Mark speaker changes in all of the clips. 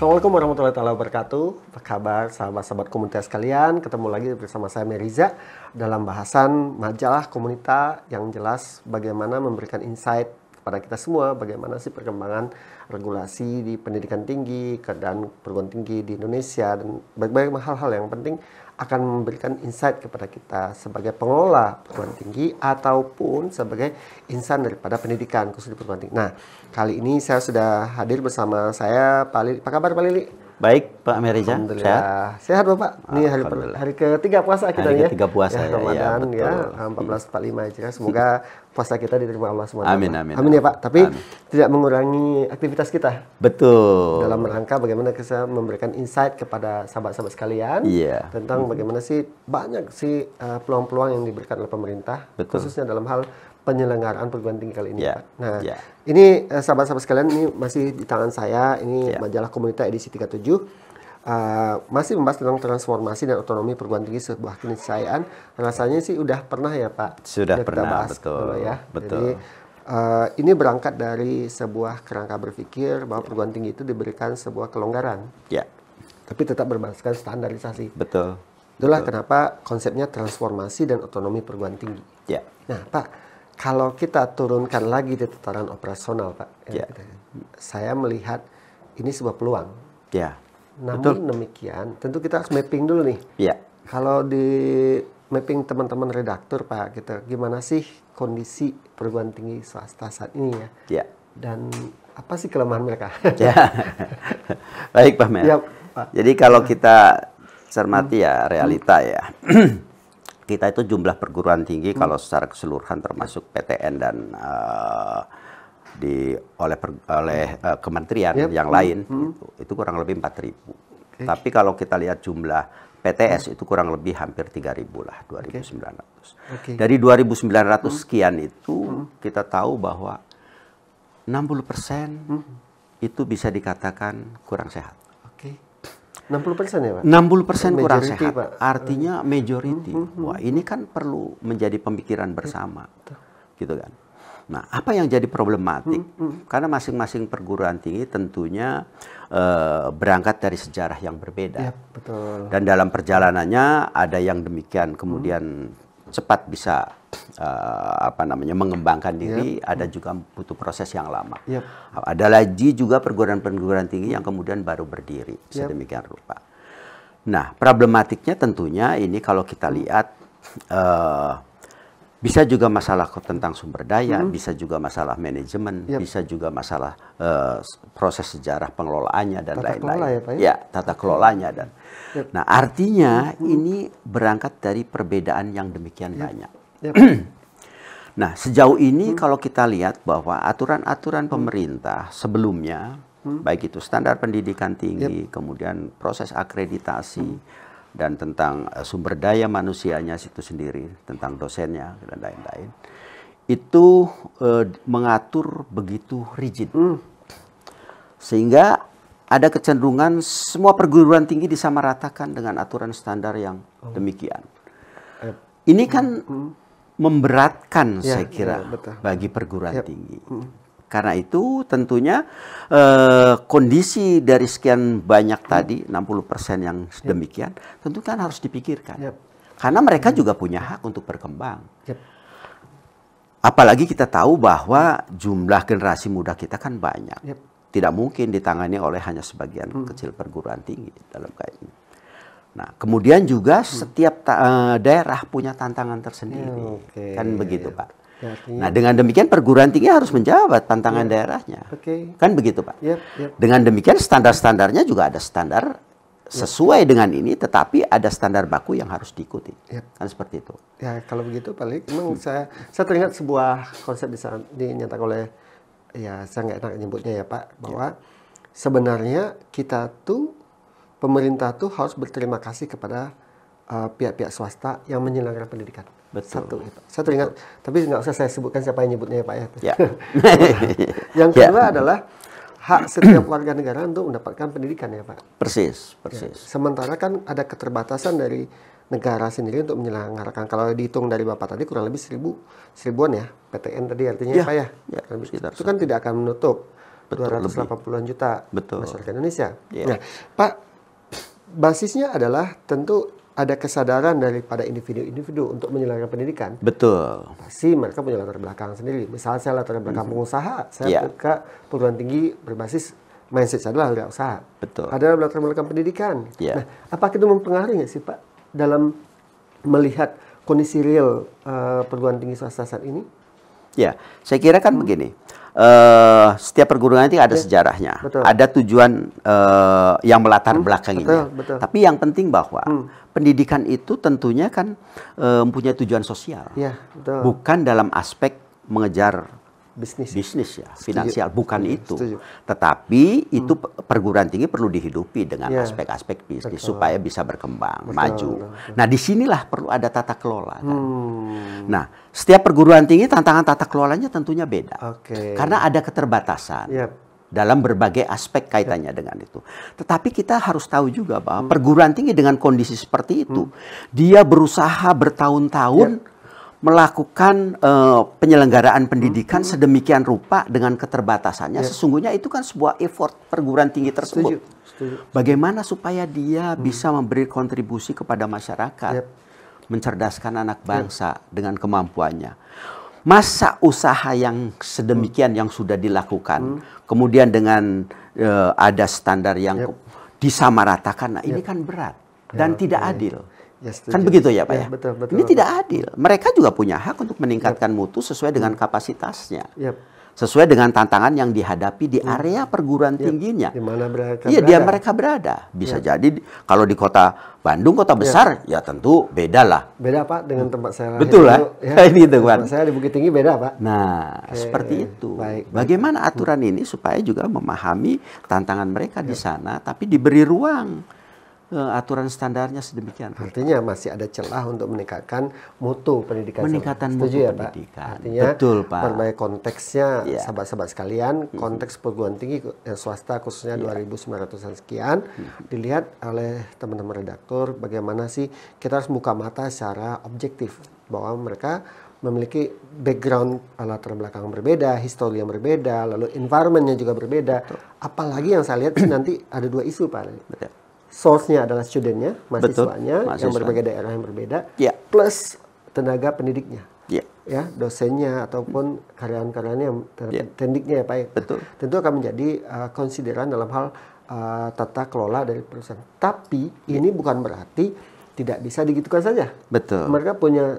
Speaker 1: Assalamualaikum warahmatullahi wabarakatuh. Apa kabar sahabat-sahabat komunitas kalian, Ketemu lagi bersama saya Meriza dalam bahasan majalah komunitas yang jelas bagaimana memberikan insight kepada kita semua bagaimana sih perkembangan regulasi di pendidikan tinggi dan perguruan tinggi di Indonesia dan berbagai hal-hal yang penting akan memberikan insight kepada kita sebagai pengelola perguruan tinggi ataupun sebagai insan daripada pendidikan khusus di perguruan tinggi. Nah, kali ini saya sudah hadir bersama saya Pak Lili. Apa kabar Pak Lili?
Speaker 2: Baik, Pak Meriza. Sehat?
Speaker 1: Sehat, Bapak. Ini hari, hari ketiga puasa kita hari ya. Hari ketiga puasa ya, ya, ya. Ramadan ya, betul. ya 1445 Hijriah. Semoga puasa kita diterima Allah semua. Amin, amin. Amin ya, Pak. Tapi amin. tidak mengurangi aktivitas kita.
Speaker 2: Betul. Dalam rangka
Speaker 1: bagaimana kita memberikan insight kepada sahabat-sahabat sekalian yeah. tentang hmm. bagaimana sih banyak sih eh, peluang-peluang peluang yang diberikan oleh pemerintah, Betul. khususnya dalam hal penyelenggaraan perguruan tinggi kali ini, yeah. Nah, yeah. ini eh, sahabat-sahabat sekalian ini masih di tangan saya, ini yeah. majalah komunitas edisi 37 uh, eh, masih membahas tentang transformasi dan otonomi perguruan tinggi sebuah keniscayaan. Rasanya sih udah pernah ya, Pak. Sudah pernah, bahas betul. Dulu, ya. Betul. Jadi, uh, ini berangkat dari sebuah kerangka berpikir bahwa ya. perguruan tinggi itu diberikan sebuah kelonggaran. Ya. Yeah. Tapi tetap berbasiskan standarisasi. Betul. Itulah Betul. kenapa konsepnya transformasi dan otonomi perguruan tinggi. Ya. Yeah. Nah, Pak, kalau kita turunkan lagi di tataran operasional, Pak, ya. ya. Gitu kan, saya melihat ini sebuah peluang. Ya. Namun Betul. demikian, tentu kita harus mapping dulu nih. Ya. Kalau di mapping teman-teman redaktur, Pak, kita gitu, gimana sih kondisi perguruan tinggi swasta saat ini ya? Ya. Dan apa sih kelemahan mereka? ya.
Speaker 2: Baik, Pak Mer. Ya, Pak. Jadi kalau kita cermati ya realita ya. kita itu jumlah perguruan tinggi hmm. kalau secara keseluruhan termasuk PTN dan uh, di oleh per, oleh uh, kementerian yep. yang hmm. lain hmm. itu, itu kurang lebih 4000. Okay. Tapi kalau kita lihat jumlah PTS hmm. itu kurang lebih hampir 3000 lah, 2900. Okay. Dari 2900 hmm. sekian itu hmm. kita tahu bahwa 60% hmm. itu bisa dikatakan kurang sehat.
Speaker 1: 60% persen ya Pak? 60% persen kurang sehat. Pak. Artinya hmm. majority. Mm hmm, Wah,
Speaker 2: ini kan perlu menjadi pemikiran bersama. Hmm. Gitu kan. Nah, apa yang jadi problematik? Mm hmm. Karena masing-masing perguruan tinggi tentunya uh, berangkat dari sejarah yang berbeda. Ya,
Speaker 1: betul. Dan
Speaker 2: dalam perjalanannya ada yang demikian kemudian hmm. cepat bisa uh, apa namanya mengembangkan iya. diri, yep. ada juga butuh proses yang lama. Yep. Iya. Ada lagi juga perguruan-perguruan tinggi yang kemudian baru berdiri yep. Iya. sedemikian rupa. Nah, problematiknya tentunya ini kalau kita hmm. lihat uh, bisa juga masalah tentang sumber daya, -hmm. bisa juga masalah manajemen, yep. bisa juga masalah uh, proses sejarah pengelolaannya dan lain-lain. Ya, ya, tata kelolanya dan. Yep. Nah, artinya -hmm. ini berangkat dari perbedaan yang demikian yep. banyak. Ya, nah, sejauh ini hmm. kalau kita lihat bahwa aturan-aturan hmm. pemerintah sebelumnya, hmm. baik itu standar pendidikan tinggi, yep. kemudian proses akreditasi, hmm. dan tentang eh, sumber daya manusianya situ sendiri, tentang dosennya, dan lain-lain, itu uh, mengatur begitu rigid. Hmm. Sehingga ada kecenderungan semua perguruan tinggi disamaratakan dengan aturan standar yang oh. demikian. Ini kan hmm memberatkan ya, saya ya, kira ya, bagi perguruan ya. tinggi. Hmm. Karena itu tentunya uh, kondisi dari sekian banyak hmm. tadi 60% yang demikian ya. tentu kan harus dipikirkan. Ya. Karena mereka hmm. juga punya hak untuk berkembang. Ya. Apalagi kita tahu bahwa jumlah generasi muda kita kan banyak. Ya. Tidak mungkin ditangani oleh hanya sebagian hmm. kecil perguruan tinggi dalam kain ini. Nah, kemudian juga hmm. setiap uh, daerah punya tantangan tersendiri.
Speaker 1: Oh, okay. Kan begitu,
Speaker 2: iya, iya. Pak. Nah, dengan demikian perguruan tinggi harus menjawab tantangan ya. daerahnya. Okay. Kan begitu, Pak. Ya, ya. Dengan demikian standar-standarnya juga ada standar sesuai ya. dengan ini, tetapi ada standar baku yang harus diikuti. Ya. Kan seperti
Speaker 1: itu. Ya, kalau begitu Pak memang saya saya teringat sebuah konsep di dinyatakan oleh ya saya nggak enak nyebutnya ya, Pak, bahwa ya. sebenarnya kita tuh pemerintah tuh harus berterima kasih kepada eh, pihak-pihak uh, swasta yang menyelenggarakan pendidikan. Betul. Satu Pak. Saya teringat, Betul. tapi nggak usah saya sebutkan siapa yang nyebutnya ya Pak ya. ya. yang ya. kedua ya. adalah hak setiap warga negara untuk mendapatkan pendidikan ya Pak.
Speaker 2: Persis, ya. persis. Ya.
Speaker 1: Sementara kan ada keterbatasan dari negara sendiri untuk menyelenggarakan. Kalau dihitung dari Bapak tadi kurang lebih seribu, seribuan ya PTN tadi artinya ya, ya, Pak ya. ya sekitar itu kan tidak akan menutup Betul, 280-an juta Betul. masyarakat Indonesia. Ya. Nah, Pak basisnya adalah tentu ada kesadaran daripada individu-individu untuk menyelenggarakan pendidikan. Betul. Pasti mereka punya latar belakang sendiri. Misalnya saya latar belakang mm-hmm. pengusaha, saya yeah. buka perguruan tinggi berbasis mindset saya adalah usaha. Betul. Ada latar belakang pendidikan. Yeah. Nah, apakah itu mempengaruhi nggak sih Pak dalam melihat kondisi real uh, perguruan tinggi swasta saat ini?
Speaker 2: Ya, saya kira kan hmm. begini. Uh, setiap perguruan itu ada ya. sejarahnya, betul. ada tujuan uh, yang melatar hmm, belakangnya. Betul, betul. Tapi yang penting bahwa hmm. pendidikan itu tentunya kan uh, mempunyai tujuan sosial,
Speaker 1: ya, betul.
Speaker 2: bukan dalam aspek mengejar bisnis bisnis ya Setuju. finansial bukan Setuju. itu Setuju. tetapi hmm. itu perguruan tinggi perlu dihidupi dengan ya. aspek-aspek yeah. bisnis Betul. supaya bisa berkembang Betul. maju Betul. nah disinilah perlu ada tata kelola kan? hmm. nah setiap perguruan tinggi tantangan tata kelolanya tentunya beda
Speaker 1: okay. karena
Speaker 2: ada keterbatasan yep iya. dalam berbagai aspek kaitannya yep. Iya. dengan itu. Tetapi kita harus tahu juga bahwa hmm. perguruan tinggi dengan kondisi seperti itu, hmm. dia berusaha bertahun-tahun yep. Iya melakukan uh, penyelenggaraan pendidikan hmm. sedemikian rupa dengan keterbatasannya, yeah. sesungguhnya itu kan sebuah effort perguruan tinggi tersebut. Setuju. Setuju. Bagaimana supaya dia hmm. bisa memberi kontribusi kepada masyarakat, yep. mencerdaskan anak ya. bangsa yep. dengan kemampuannya. Masa usaha yang sedemikian hmm. yang sudah dilakukan, hmm. kemudian dengan uh, ada standar yang yep. disamaratakan, nah yep. ini kan berat ya, dan ya, tidak ya. ya. adil. Ya, kan begitu ya Pak ya? ya? Betul, betul, Ini betul. tidak adil. Mereka juga punya hak untuk meningkatkan ya. mutu sesuai dengan kapasitasnya. Ya. Sesuai dengan tantangan yang dihadapi di ya. area perguruan ya. tingginya. Di mana mereka Iya, dia mereka berada. Bisa ya. jadi kalau di kota Bandung kota ya. besar ya, ya tentu beda lah.
Speaker 1: Beda Pak dengan tempat saya Betul lah. Eh? Ya, gitu pak saya di Bukit Tinggi beda Pak.
Speaker 2: Nah, Oke, seperti
Speaker 1: itu. Baik,
Speaker 2: Bagaimana hmm. aturan ini supaya juga memahami tantangan mereka ya. di sana tapi diberi
Speaker 1: ruang uh, aturan standarnya sedemikian. Artinya masih ada celah untuk meningkatkan mutu pendidikan. Meningkatkan mutu ya, pendidikan. Pak? Artinya Betul, Pak. Berbagai konteksnya ya. sahabat-sahabat sekalian, iya. konteks perguruan tinggi eh, swasta khususnya ya. 2.900-an sekian ya. dilihat oleh teman-teman redaktur bagaimana sih kita harus buka mata secara objektif bahwa mereka memiliki background latar belakang berbeda, histori yang berbeda, lalu environmentnya juga berbeda. Betul. Apalagi yang saya lihat nanti ada dua isu pak. Betul source-nya adalah studentnya, mahasiswanya Betul, yang berbagai daerah yang berbeda, yeah. plus tenaga pendidiknya, yeah. ya dosennya ataupun karyawan-karyawannya, yeah. Ya. pendidiknya ya Pak. Ya. Betul. Tentu akan menjadi uh, konsideran dalam hal uh, tata kelola dari perusahaan. Tapi yeah. ini bukan berarti tidak bisa digitukan saja. Betul. Mereka punya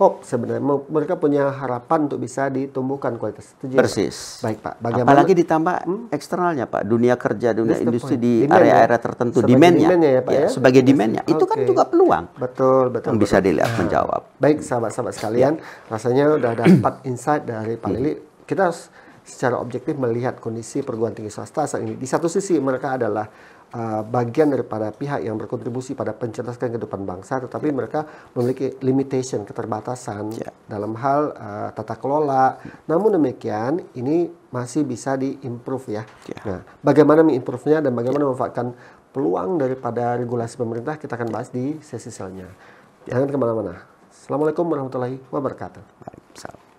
Speaker 1: hope sebenarnya mereka punya harapan untuk bisa ditumbuhkan kualitas setuju persis Pak? baik Pak bagaimana apalagi
Speaker 2: ditambah hmm? eksternalnya Pak dunia kerja dunia That's industri di area-area tertentu demandnya demand ya, ya, ya? sebagai demandnya okay.
Speaker 1: itu kan juga peluang betul betul yang bisa dilihat nah, menjawab baik sahabat-sahabat sekalian ya. rasanya udah dapat insight dari Pak Lili kita harus secara objektif melihat kondisi perguruan tinggi swasta saat ini di satu sisi mereka adalah Eh, bagian daripada pihak yang berkontribusi pada pencerdasan kehidupan bangsa, tetapi yeah. mereka memiliki limitation keterbatasan yeah. dalam hal uh, tata kelola. Yeah. Namun demikian, ini masih bisa diimprove ya. Yeah. Nah, bagaimana mengimprove-nya dan bagaimana ya. memanfaatkan peluang daripada regulasi pemerintah kita akan bahas di sesi selnya. Ya. Jangan kemana-mana. Assalamualaikum warahmatullahi wabarakatuh. Waalaikumsalam.